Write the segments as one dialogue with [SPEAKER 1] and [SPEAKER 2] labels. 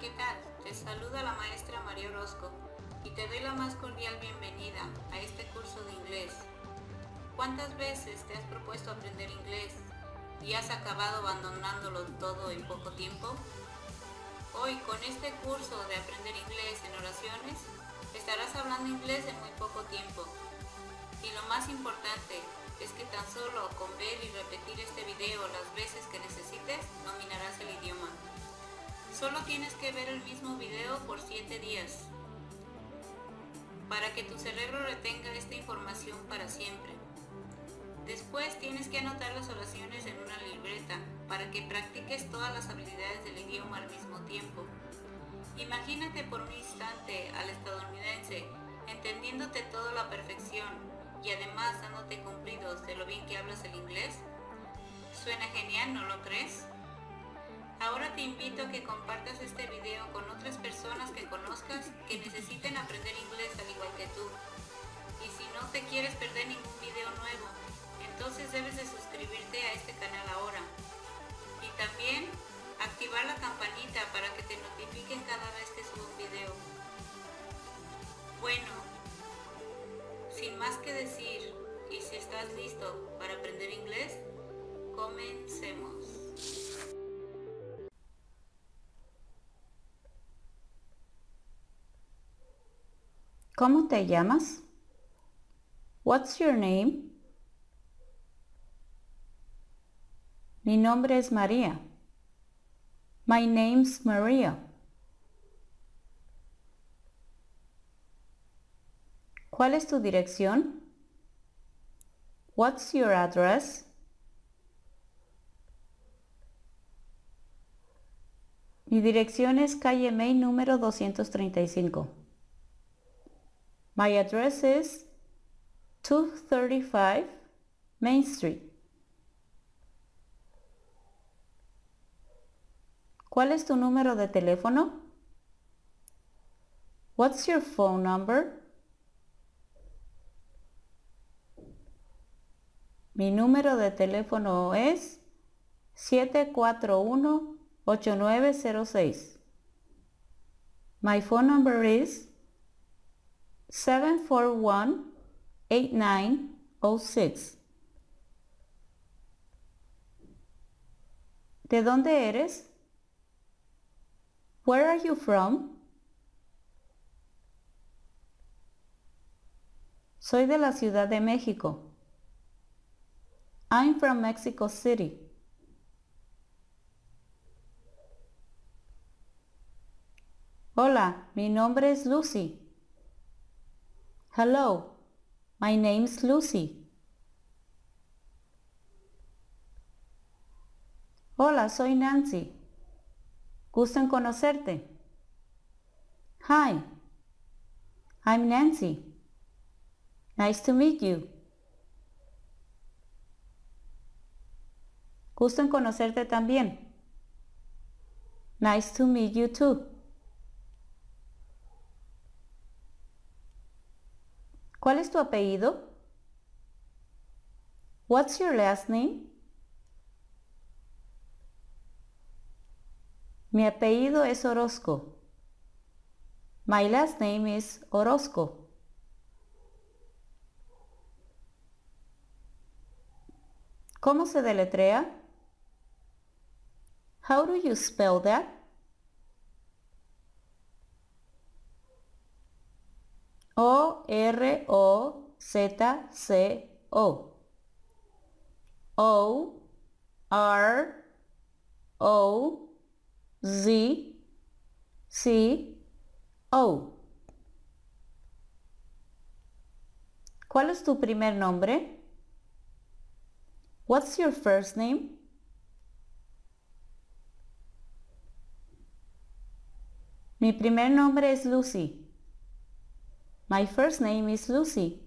[SPEAKER 1] ¿qué tal? Te saluda la maestra María Orozco y te doy la más cordial bienvenida a este curso de inglés. ¿Cuántas veces te has propuesto aprender inglés y has acabado abandonándolo todo en poco tiempo? Hoy con este curso de aprender inglés en oraciones, estarás hablando inglés en muy poco tiempo. Y lo más importante es que tan solo con ver y repetir este video las veces que necesites, dominarás el idioma. Solo tienes que ver el mismo video por 7 días para que tu cerebro retenga esta información para siempre. Después tienes que anotar las oraciones en una libreta para que practiques todas las habilidades del idioma al mismo tiempo. Imagínate por un instante al estadounidense entendiéndote todo a la perfección y además dándote cumplidos de lo bien que hablas el inglés. Suena genial, ¿no lo crees? Ahora te invito a que compartas este video con otras personas que conozcas que necesiten aprender inglés al igual que tú. Y si no te quieres perder ningún video nuevo, entonces debes de suscribirte a este canal ahora. Y también activar la campanita para que te notifiquen cada vez que subo un video. Bueno, sin más que decir, y si estás listo para aprender inglés, comencemos. ¿Cómo te llamas? What's your name? Mi nombre es María. My name's Maria. ¿Cuál es tu dirección? What's your address? Mi dirección es calle May número 235. My address is 235 Main Street. ¿Cuál es tu número de teléfono? What's your phone number? Mi número de teléfono es 741-8906. My phone number is 741-8906. ¿De dónde eres? Where are you from? Soy de la Ciudad de México. I'm from Mexico City. Hola, mi nombre es Lucy. Hello, my name is Lucy. Hola, soy Nancy. Gusto en conocerte. Hi, I'm Nancy. Nice to meet you. Gusto en conocerte también. Nice to meet you too. ¿Cuál es tu apellido? What's your last name? Mi apellido es Orozco. My last name is Orozco. ¿Cómo se deletrea? How do you spell that? O-R-O-Z-C-O. O-R-O-Z-C-O. ¿Cuál es tu primer nombre? What's your first name? Mi primer nombre es Lucy. My first name is Lucy.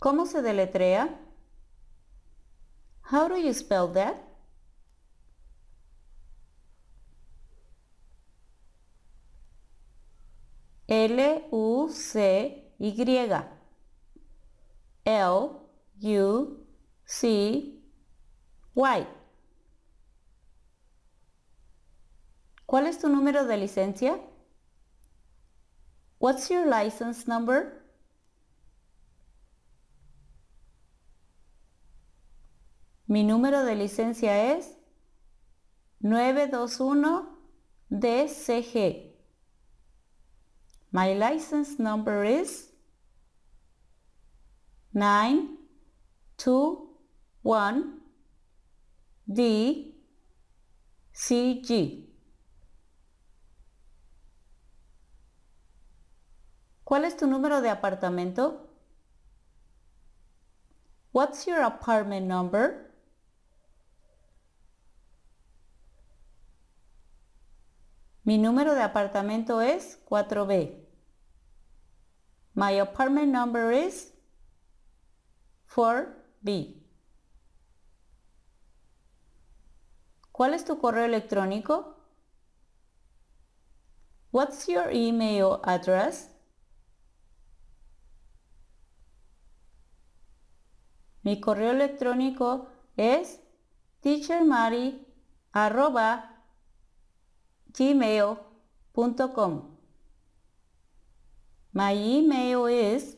[SPEAKER 1] ¿Cómo se deletrea? How do you spell that? L-U-C-Y L-U-C-Y ¿Cuál es tu número de licencia? What's your license number? Mi número de licencia es 921DCG. My license number is 921DCG. ¿Cuál es tu número de apartamento? What's your apartment number? Mi número de apartamento es 4B. My apartment number is 4B. ¿Cuál es tu correo electrónico? What's your email address? Mi correo electrónico es teachermari.gmail.com My email is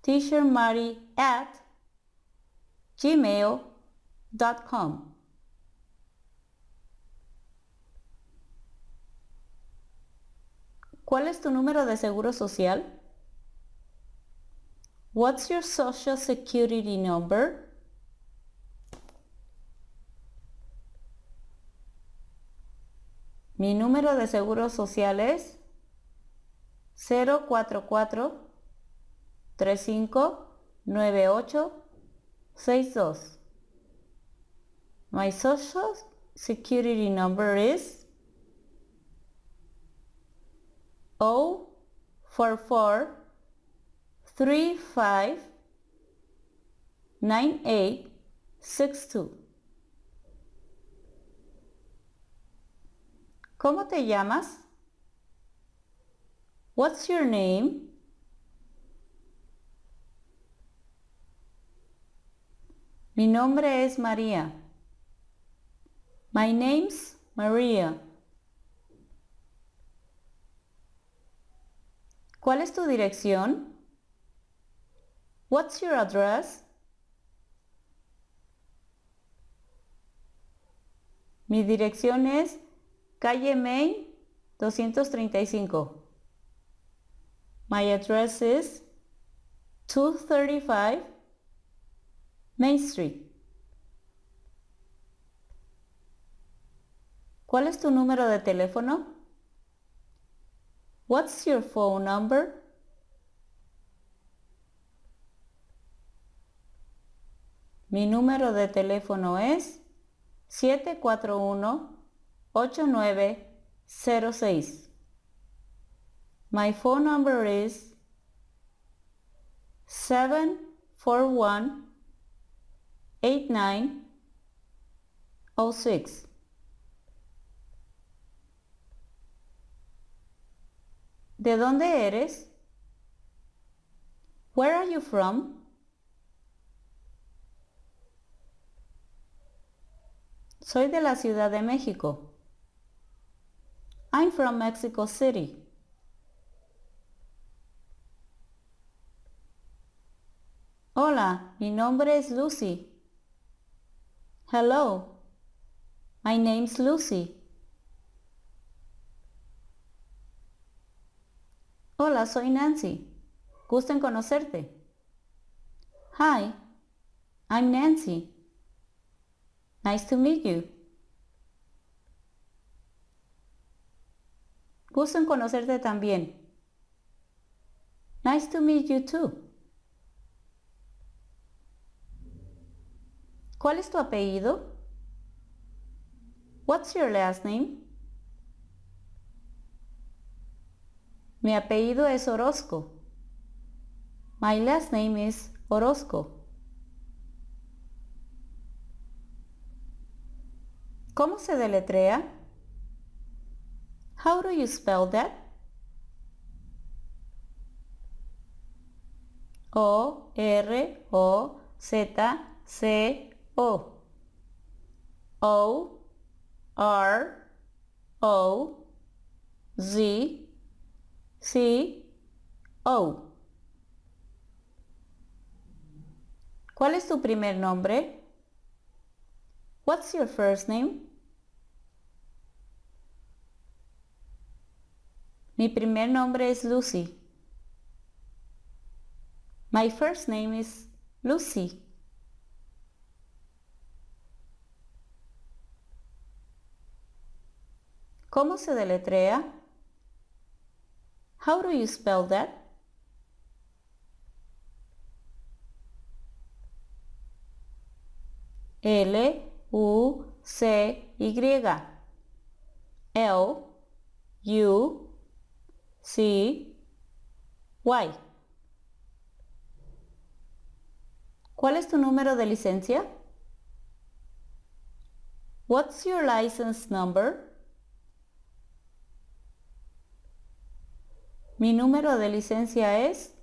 [SPEAKER 1] teachermary@gmail.com. ¿Cuál es tu número de seguro social? What's your social security number? Mi número de seguro social es 044 359862 My social security number is 044 three five eight six ¿Cómo te llamas? What's your name? Mi nombre es María. My name's Maria. ¿Cuál es tu dirección? What's your address? Mi dirección es calle Main 235. My address is 235 Main Street. ¿Cuál es tu número de teléfono? What's your phone number? Mi número de teléfono es 741-8906. My phone number is 741-8906. ¿De dónde eres? Where are you from? Soy de la Ciudad de México. I'm from Mexico City. Hola, mi nombre es Lucy. Hello, my name's Lucy. Hola, soy Nancy. Gusto en conocerte. Hi, I'm Nancy. Nice to meet you. Gusto en conocerte también. Nice to meet you too. ¿Cuál es tu apellido? What's your last name? Mi apellido es Orozco. My last name is Orozco. ¿Cómo se deletrea? How do you spell that? O R O Z C O O R O Z C O ¿Cuál es tu primer nombre? What's your first name? Mi primer nombre es Lucy. My first name is Lucy. ¿Cómo se deletrea? How do you spell that? L U C Y L U Sí. Why? ¿Cuál es tu número de licencia? What's your license number? Mi número de licencia es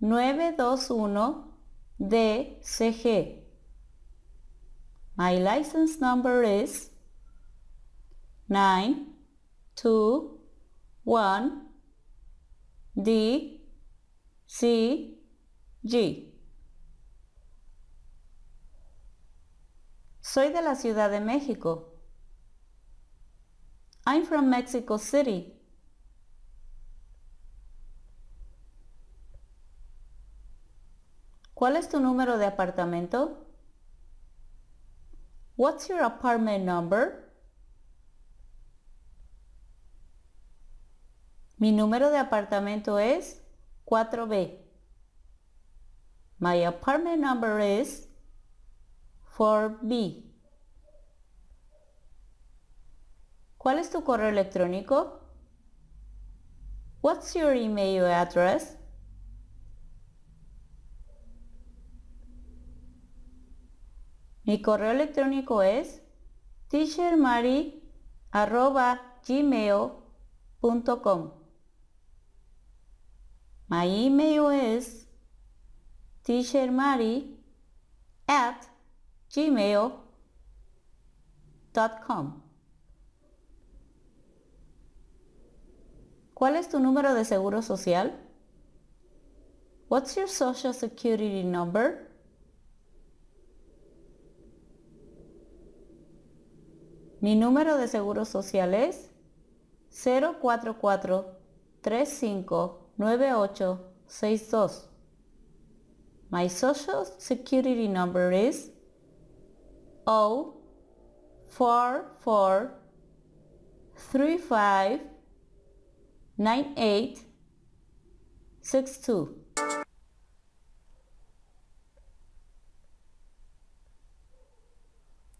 [SPEAKER 1] 921DCG. My license number is 921 D, C, G. Soy de la Ciudad de México. I'm from Mexico City. ¿Cuál es tu número de apartamento? What's your apartment number? Mi número de apartamento es 4B. My apartment number is 4B. ¿Cuál es tu correo electrónico? What's your email address? Mi correo electrónico es teachermari.gmail.com My email is teachermary at gmail.com. ¿Cuál es tu número de seguro social? What's your social security number? Mi número de seguro social es 044 35 9862. My social security number is 0 nine eight six two.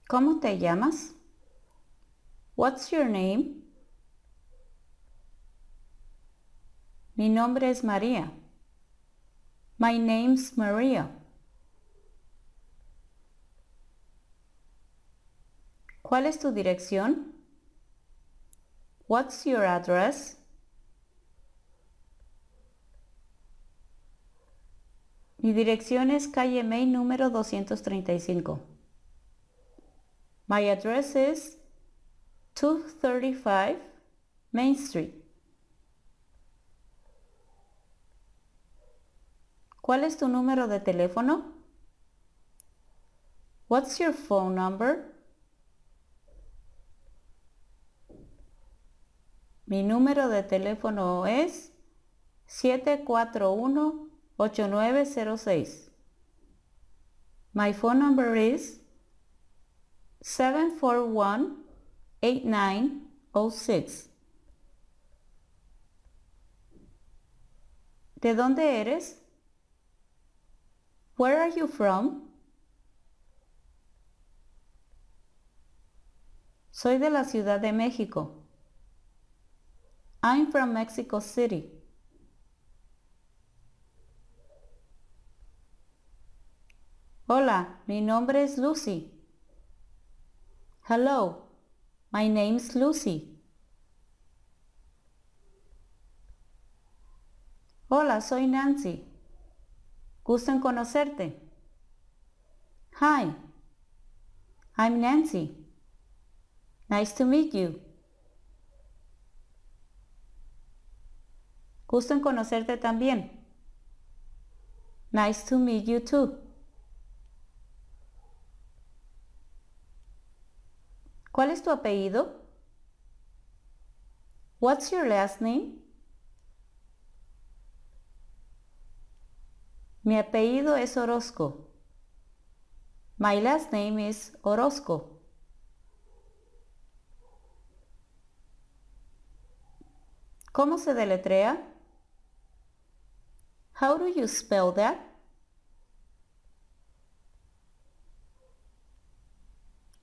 [SPEAKER 1] ¿Cómo te llamas? What's your name? Mi nombre es María. My name's Maria. ¿Cuál es tu dirección? What's your address? Mi dirección es calle May número 235. My address is 235 Main Street. ¿Cuál es tu número de teléfono? What's your phone number? Mi número de teléfono es 741-8906. My phone number is 741-8906. ¿De dónde eres? Where are you from? Soy de la Ciudad de México. I'm from Mexico City. Hola, mi nombre es Lucy. Hello, my name's Lucy. Hola, soy Nancy. Gusto en conocerte. Hi, I'm Nancy. Nice to meet you. Gusto en conocerte también. Nice to meet you too. ¿Cuál es tu apellido? What's your last name? Mi apellido es Orozco. My last name is Orozco. ¿Cómo se deletrea? How do you spell that?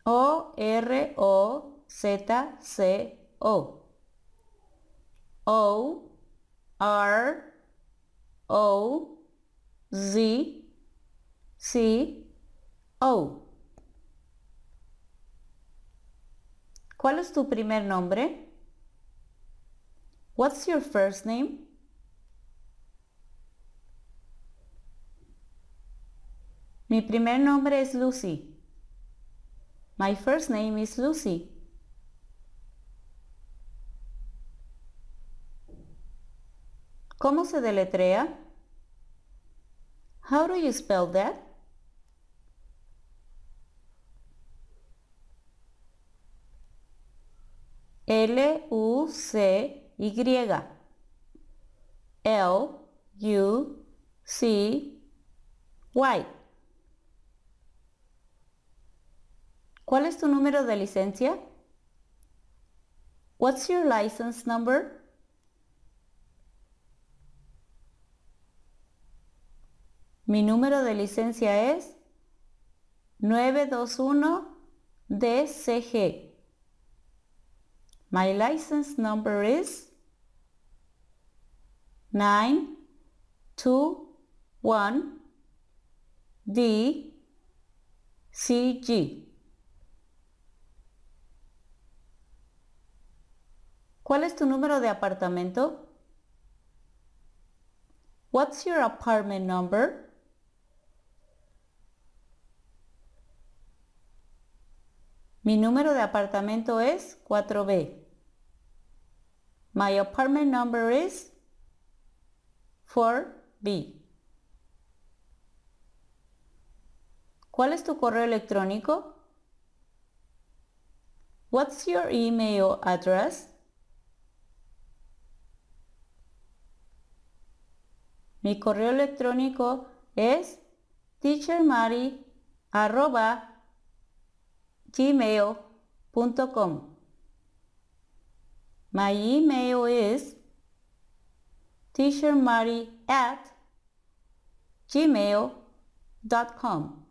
[SPEAKER 1] O-R-O-Z-C-O. o r o o Z, C, O. ¿Cuál es tu primer nombre? What's your first name? Mi primer nombre es Lucy. My first name is Lucy. ¿Cómo se deletrea? How do you spell that? L-U-C-Y. L-U-C-Y. ¿Cuál es tu número de licencia? What's your license number? Mi número de licencia es 921DCG. My license number is 921DCG. ¿Cuál es tu número de apartamento? What's your apartment number? Mi número de apartamento es 4B. My apartment number is 4B. ¿Cuál es tu correo electrónico? What's your email address? Mi correo electrónico es teachermari gmail.com. My email is teachermari at gmail.com.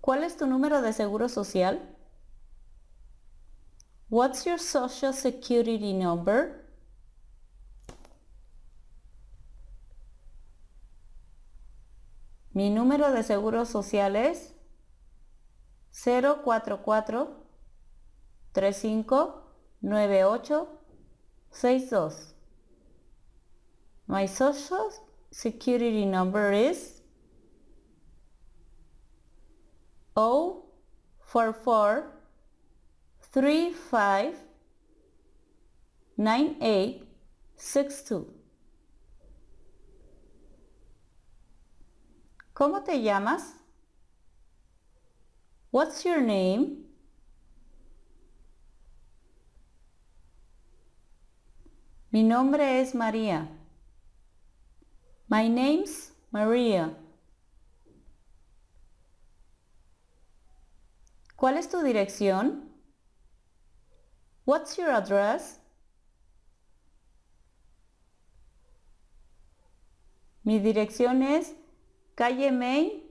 [SPEAKER 1] ¿Cuál es tu número de seguro social? What's your social security number? Mi número de seguro social es 044 359862 62. My social security number is 044 359862 ¿Cómo te llamas? What's your name? Mi nombre es María. My name's Maria. ¿Cuál es tu dirección? What's your address? Mi dirección es Calle Main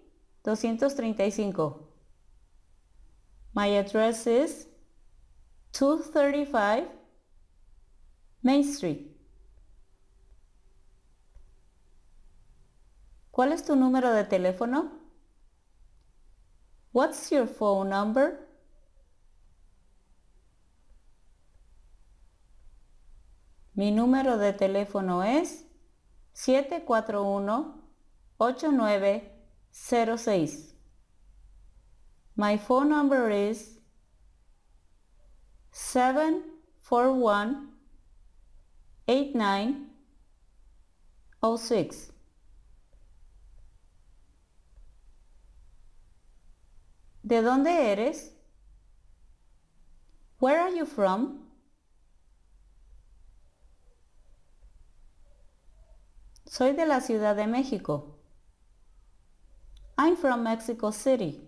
[SPEAKER 1] 235. My address is 235 Main Street. ¿Cuál es tu número de teléfono? What's your phone number? Mi número de teléfono es 741 8906. My phone number is 741 8906. ¿De dónde eres? Where are you from? Soy de la Ciudad de México. I'm from Mexico City.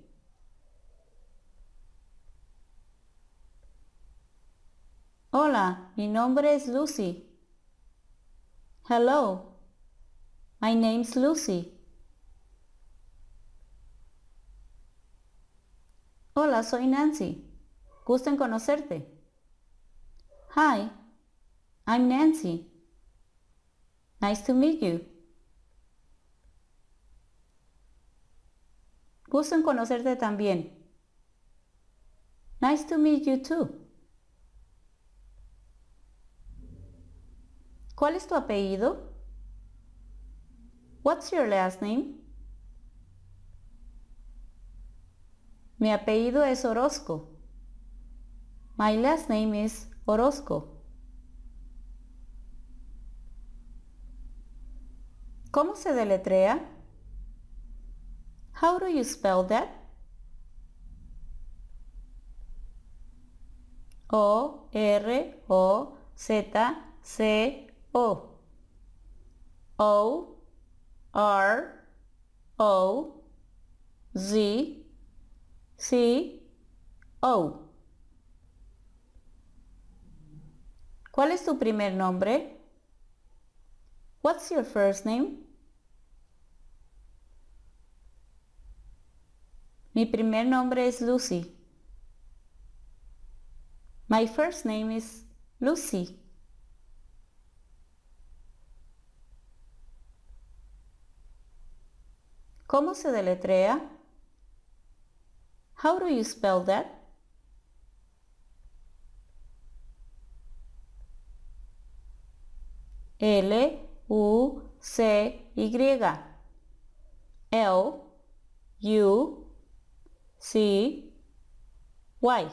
[SPEAKER 1] Hola, mi nombre es Lucy. Hello, my name's Lucy. Hola, soy Nancy. Gusto en conocerte. Hi, I'm Nancy. Nice to meet you. Gusto en conocerte también. Nice to meet you too. ¿Cuál es tu apellido? What's your last name? Mi apellido es Orozco. My last name is Orozco. ¿Cómo se deletrea? How do you spell that? O R O Z C O O R O Z C O ¿Cuál es tu primer nombre? What's your first name? Mi primer nombre es Lucy. My first name is Lucy. ¿Cómo se deletrea? How do you spell that? L U C Y L U Sí. Why?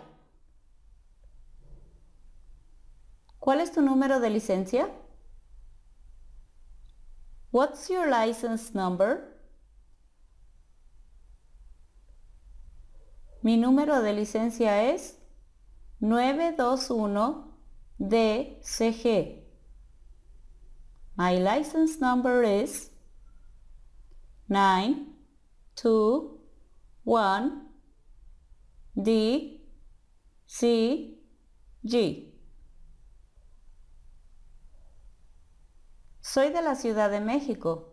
[SPEAKER 1] ¿Cuál es tu número de licencia? What's your license number? Mi número de licencia es 921DCG. My license number is 921 D, C, G. Soy de la Ciudad de México.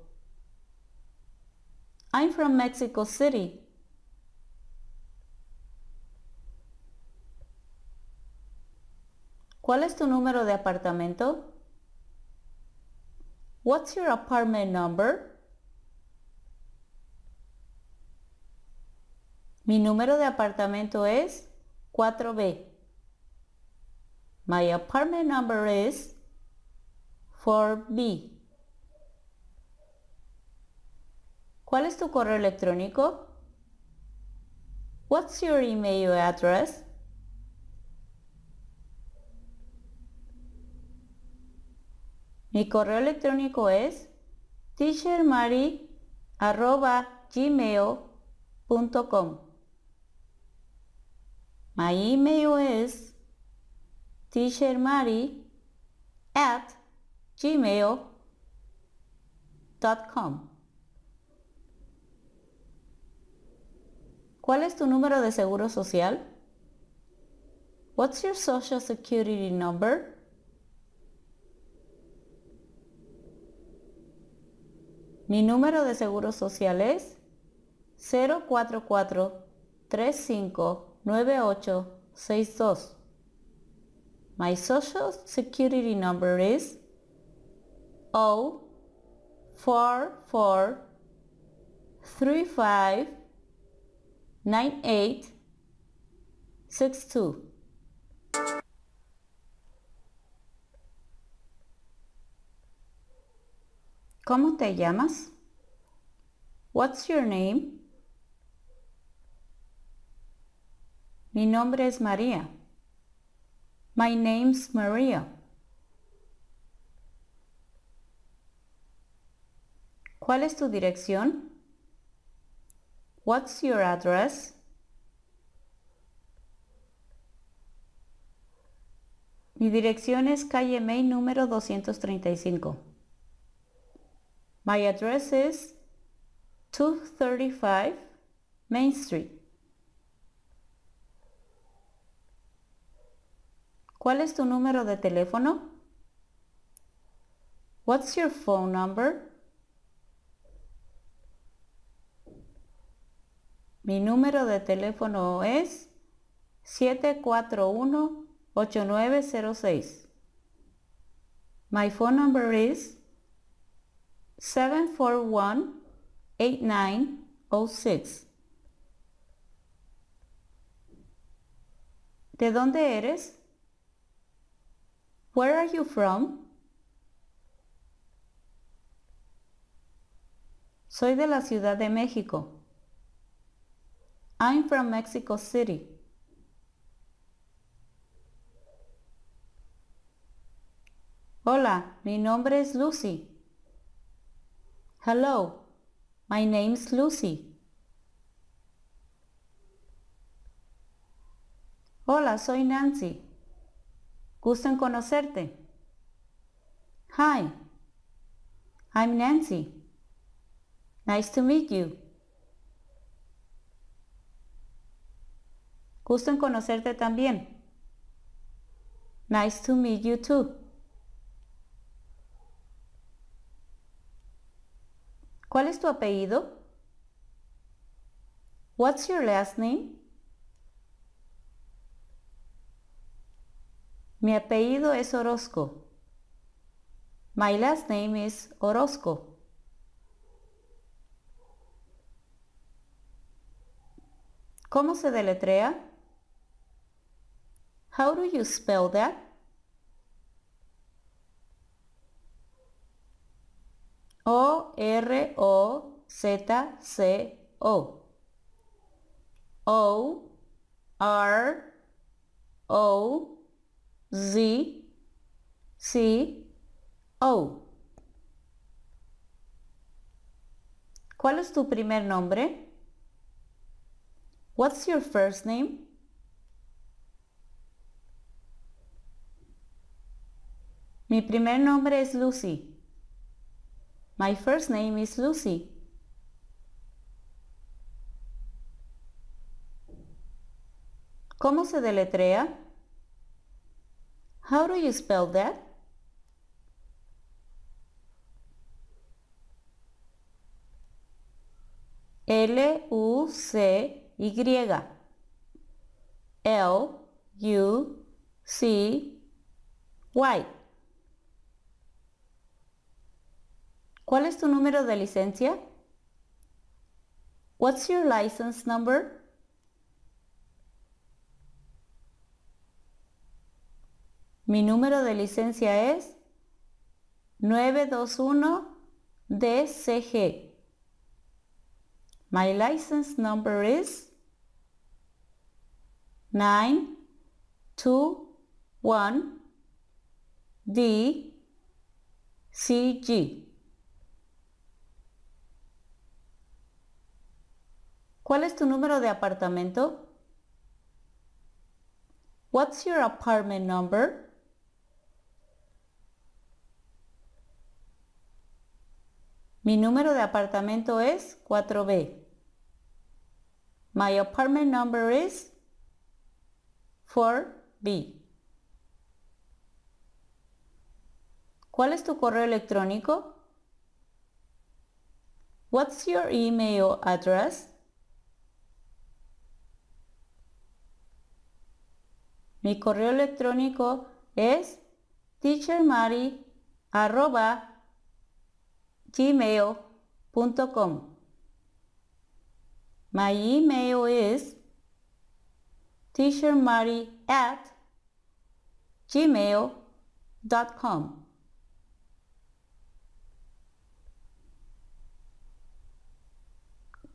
[SPEAKER 1] I'm from Mexico City. ¿Cuál es tu número de apartamento? What's your apartment number? Mi número de apartamento es 4B. My apartment number is 4B. ¿Cuál es tu correo electrónico? What's your email address? Mi correo electrónico es teachermari.gmail.com My email is teachermari at gmail.com. ¿Cuál es tu número de seguro social? What's your social security number? Mi número de seguro social es 044 35 9862. My social security number is O oh four four three ¿Cómo te llamas? What's your name? Mi nombre es María. My name's Maria. ¿Cuál es tu dirección? What's your address? Mi dirección es calle Main número 235. My address is 235 Main Street. ¿Cuál es tu número de teléfono? What's your phone number? Mi número de teléfono es 741-8906. My phone number is 741-8906. ¿De dónde eres? Where are you from? Soy de la Ciudad de México. I'm from Mexico City. Hola, mi nombre es Lucy. Hello, my name's Lucy. Hola, soy Nancy. Gusto en conocerte. Hi, I'm Nancy. Nice to meet you. Gusto en conocerte también. Nice to meet you too. ¿Cuál es tu apellido? What's your last name? Mi apellido es Orozco. My last name is Orozco. ¿Cómo se deletrea? How do you spell that? O-R-O-Z-C-O. o r o o Z, C, O. ¿Cuál es tu primer nombre? What's your first name? Mi primer nombre es Lucy. My first name is Lucy. ¿Cómo se deletrea? How do you spell that? L-U-C-Y. L-U-C-Y. ¿Cuál es tu número de licencia? What's your license number? Mi número de licencia es 921DCG. My license number is 921DCG. ¿Cuál es tu número de apartamento? What's your apartment number? Mi número de apartamento es 4B. My apartment number is 4B. ¿Cuál es tu correo electrónico? What's your email address? Mi correo electrónico es teachermary gmail.com. My email is teachermari at gmail.com.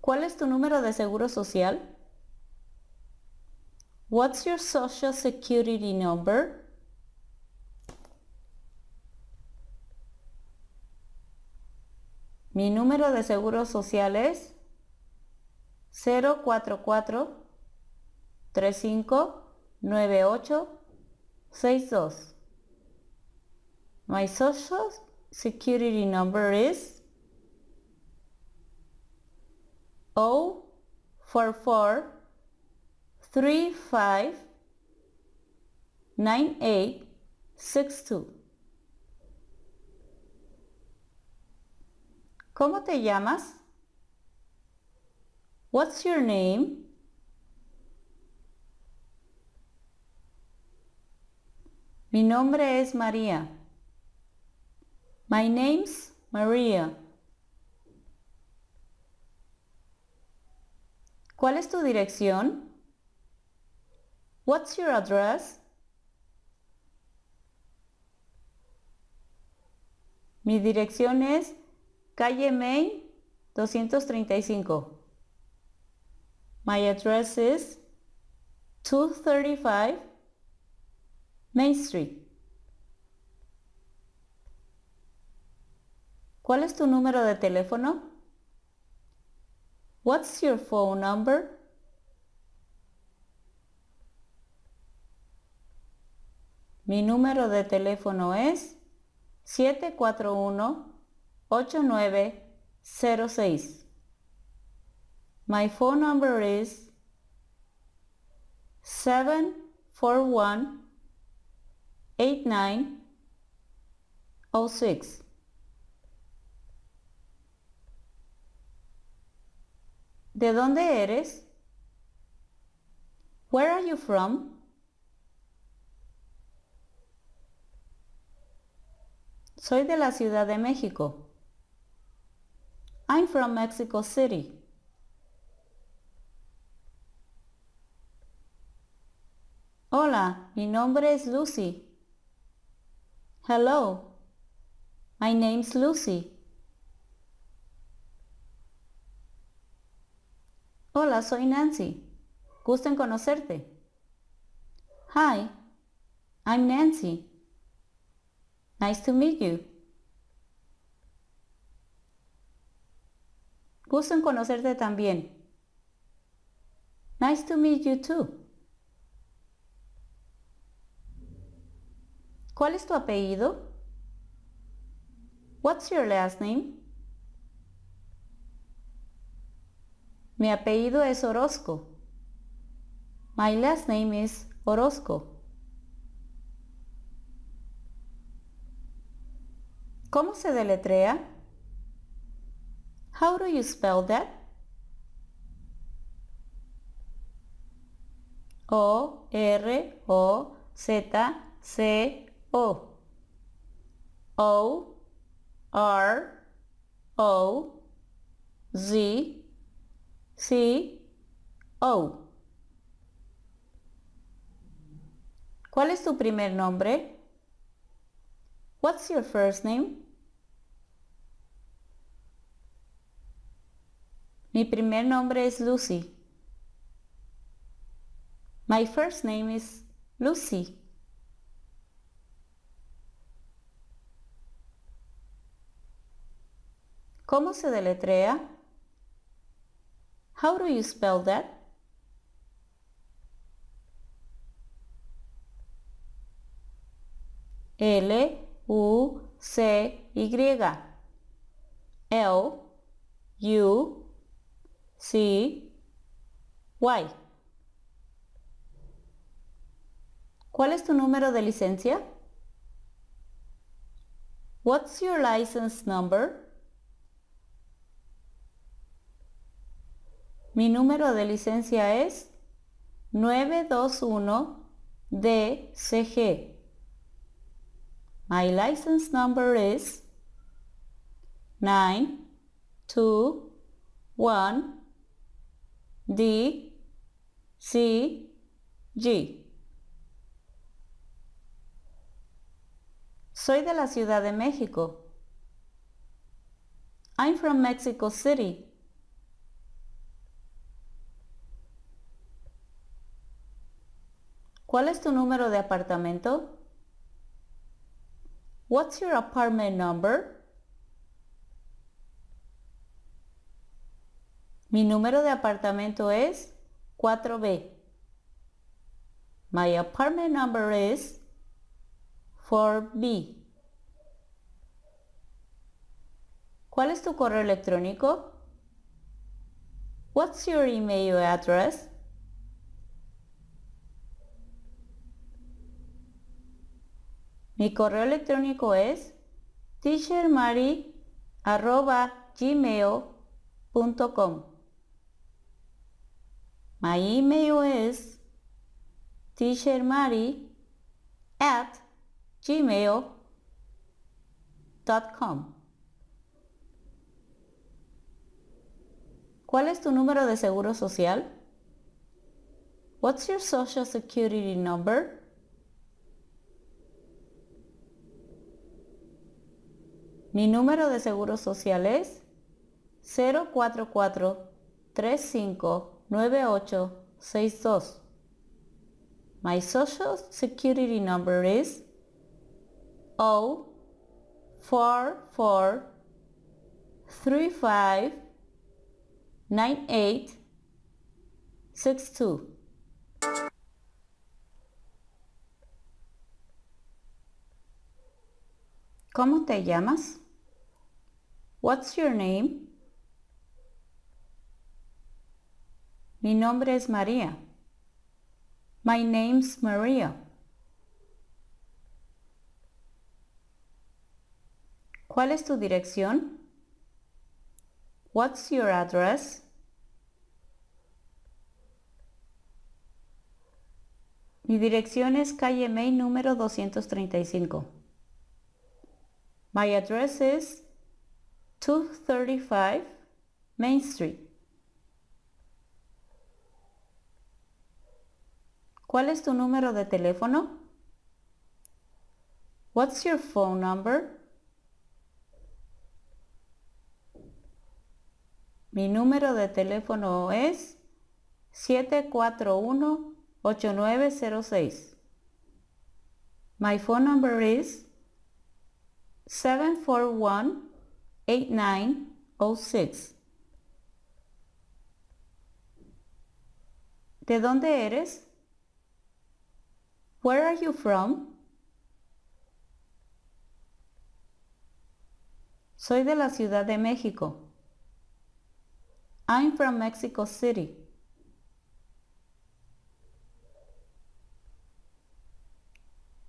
[SPEAKER 1] ¿Cuál es tu número de seguro social? What's your social security number? Mi número de seguro social es 044 359862 62. My social security number is 044 359862 ¿Cómo te llamas? What's your name? Mi nombre es María. My name's Maria. ¿Cuál es tu dirección? What's your address? Mi dirección es Calle Main 235. My address is 235 Main Street. ¿Cuál es tu número de teléfono? What's your phone number? Mi número de teléfono es 741 8906. My phone number is 741 8906. ¿De dónde eres? Where are you from? Soy de la Ciudad de México. I'm from Mexico City. Hola, mi nombre es Lucy. Hello, my name's Lucy. Hola, soy Nancy. Gusto en conocerte. Hi, I'm Nancy. Nice to meet you. Gusto en conocerte también. Nice to meet you too. ¿Cuál es tu apellido? What's your last name? Mi apellido es Orozco. My last name is Orozco. ¿Cómo se deletrea? How do you spell that? O R O Z C O O R O Z C O ¿Cuál es tu primer nombre? What's your first name? Mi primer nombre es Lucy. My first name is Lucy. ¿Cómo se deletrea? How do you spell that? L U C Y L U Sí. Why? ¿Cuál es tu número de licencia? What's your license number? Mi número de licencia es 921DCG. My license number is 921 D, C, G. Soy de la Ciudad de México. I'm from Mexico City. ¿Cuál es tu número de apartamento? What's your apartment number? Mi número de apartamento es 4B. My apartment number is 4B. ¿Cuál es tu correo electrónico? What's your email address? Mi correo electrónico es teachermari.gmail.com My email is teachermari at gmail.com. ¿Cuál es tu número de seguro social? What's your social security number? Mi número de seguro social es 044 35 9862. My social security number is O four four three five ¿Cómo te llamas? What's your name? Mi nombre es María. My name's Maria. ¿Cuál es tu dirección? What's your address? Mi dirección es calle Main número 235. My address is 235 Main Street. ¿Cuál es tu número de teléfono? What's your phone number? Mi número de teléfono es 741-8906. My phone number is 741-8906. ¿De dónde eres? Where are you from? Soy de la Ciudad de México. I'm from Mexico City.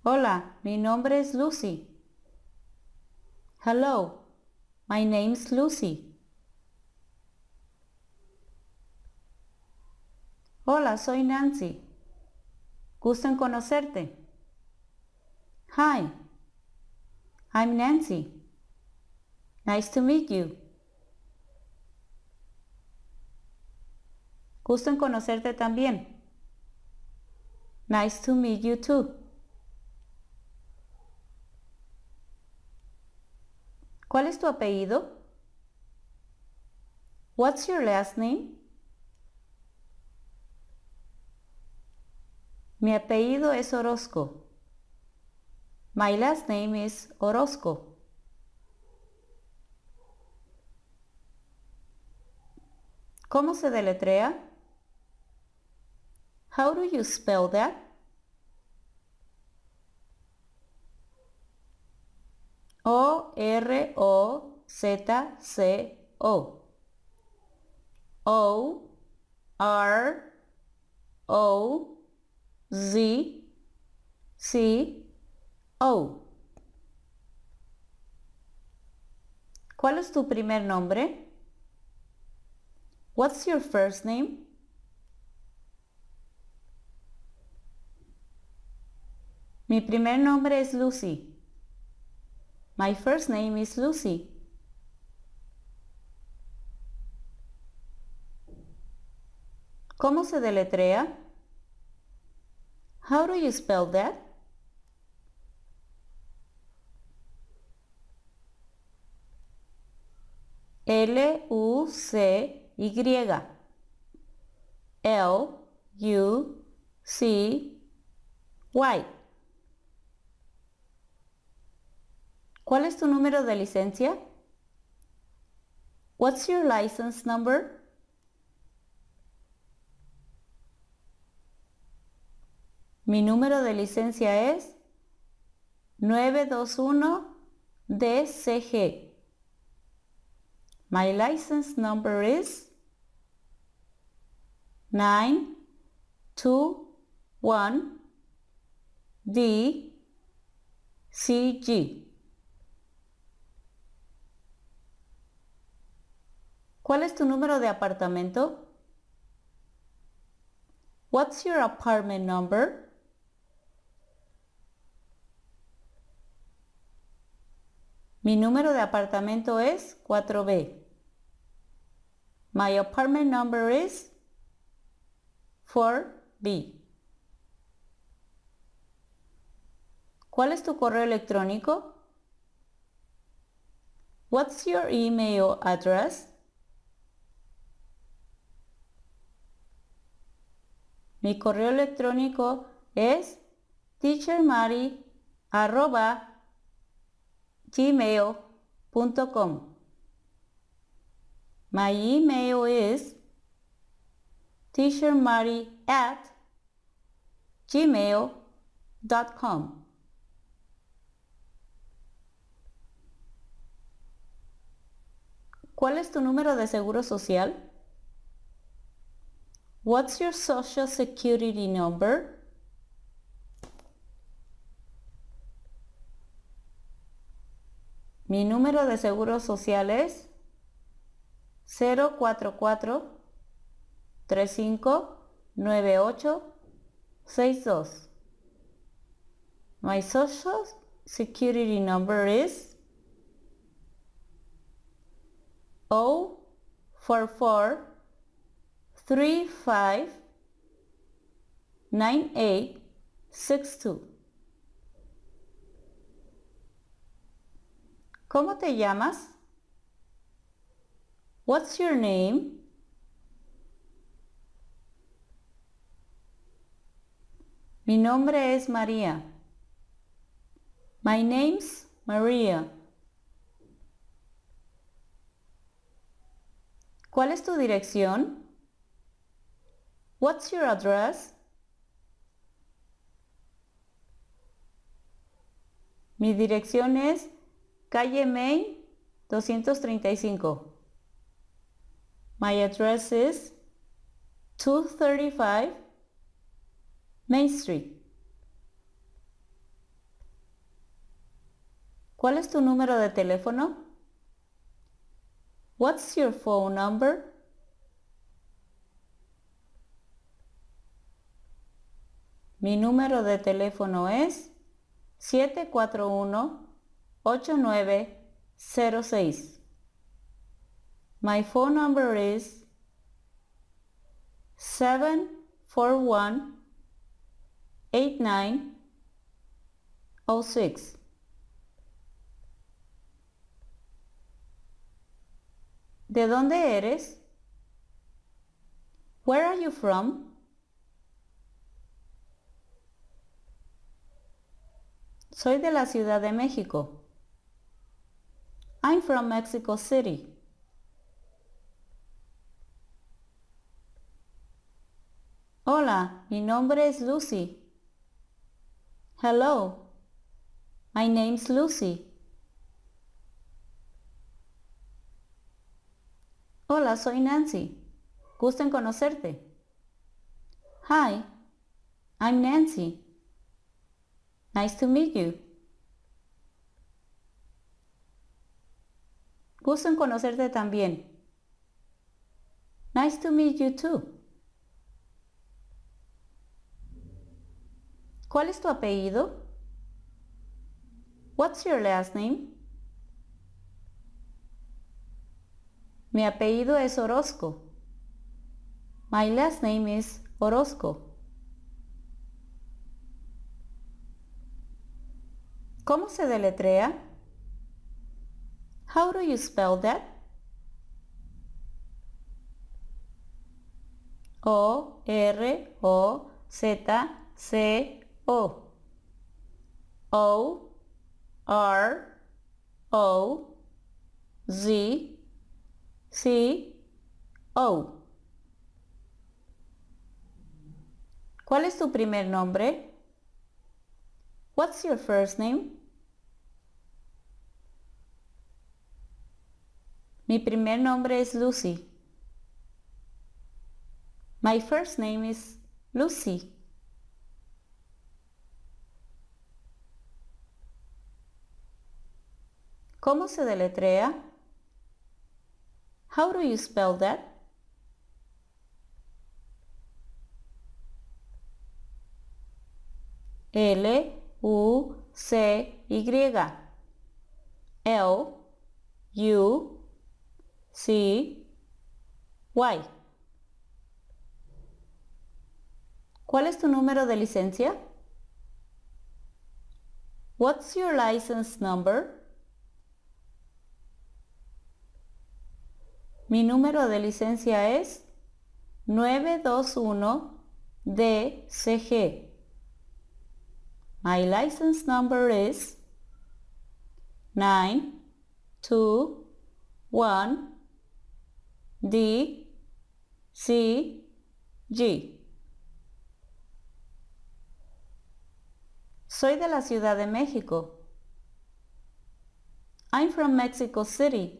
[SPEAKER 1] Hola, mi nombre es Lucy. Hello, my name's Lucy. Hola, soy Nancy. Gusto en conocerte. Hi, I'm Nancy. Nice to meet you. Gusto en conocerte también. Nice to meet you too. ¿Cuál es tu apellido? What's your last name? Mi apellido es Orozco. My last name is Orozco. ¿Cómo se deletrea? How do you spell that? O-R-O-Z-C-O. o r o o Z, C, O. ¿Cuál es tu primer nombre? What's your first name? Mi primer nombre es Lucy. My first name is Lucy. ¿Cómo se deletrea? How do you spell that? L-U-C-Y. L-U-C-Y. ¿Cuál es tu número de licencia? What's your license number? Mi número de licencia es 921-DCG. My license number is 921-DCG. ¿Cuál es tu número de apartamento? What's your apartment number? Mi número de apartamento es 4B. My apartment number is 4B. ¿Cuál es tu correo electrónico? What's your email address? Mi correo electrónico es teachermari.com gmail.com. My email is teachermari at gmail.com. ¿Cuál es tu número de seguro social? What's your social security number? Mi número de seguro social es 044 3598 62. My social security number is 044 35 62. ¿Cómo te llamas? What's your name? Mi nombre es María. My name's Maria. ¿Cuál es tu dirección? What's your address? Mi dirección es Calle Main 235. My address is 235 Main Street. ¿Cuál es tu número de teléfono? What's your phone number? Mi número de teléfono es 741 seis My phone number is 741 six ¿De dónde eres? Where are you from? Soy de la Ciudad de México. I'm from Mexico City. Hola, mi nombre es Lucy. Hello, my name's Lucy. Hola, soy Nancy. Gusto en conocerte. Hi, I'm Nancy. Nice to meet you. Gusto en conocerte también. Nice to meet you too. ¿Cuál es tu apellido? What's your last name? Mi apellido es Orozco. My last name is Orozco. ¿Cómo se deletrea? How do you spell that? O R O Z C O O R O Z C O ¿Cuál es tu primer nombre? What's your first name? Mi primer nombre es Lucy. My first name is Lucy. ¿Cómo se deletrea? How do you spell that? L U C Y L U Sí. Why? ¿Cuál es tu número de licencia? What's your license number? Mi número de licencia es 921DCG. My license number is 921 D, C, G. Soy de la Ciudad de México. I'm from Mexico City.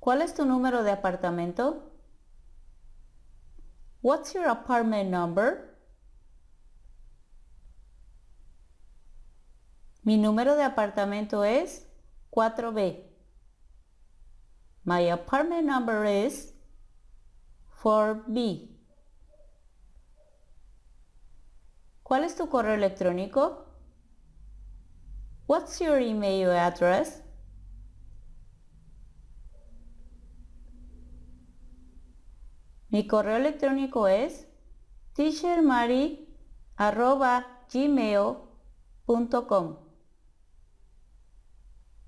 [SPEAKER 1] ¿Cuál es tu número de apartamento? What's your apartment number? Mi número de apartamento es 4B. My apartment number is 4B. ¿Cuál es tu correo electrónico? What's your email address? Mi correo electrónico es teachermari.gmail.com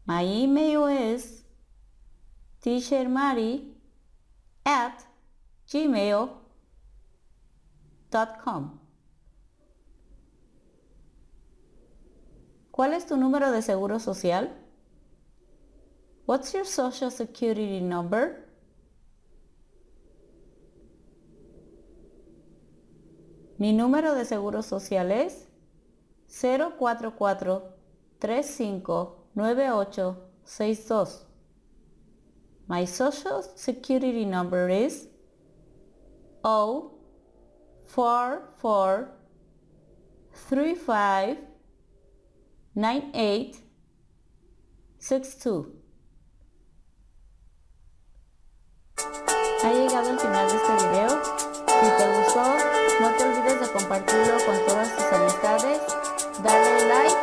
[SPEAKER 1] My email is teachermary at gmail.com. ¿Cuál es tu número de seguro social? What's your social security number? Mi número de seguro social es 04435 9862. My social security number is 044359862. Ha llegado al final de este video. Si te gustó, no te olvides de compartirlo con todas tus amistades, darle like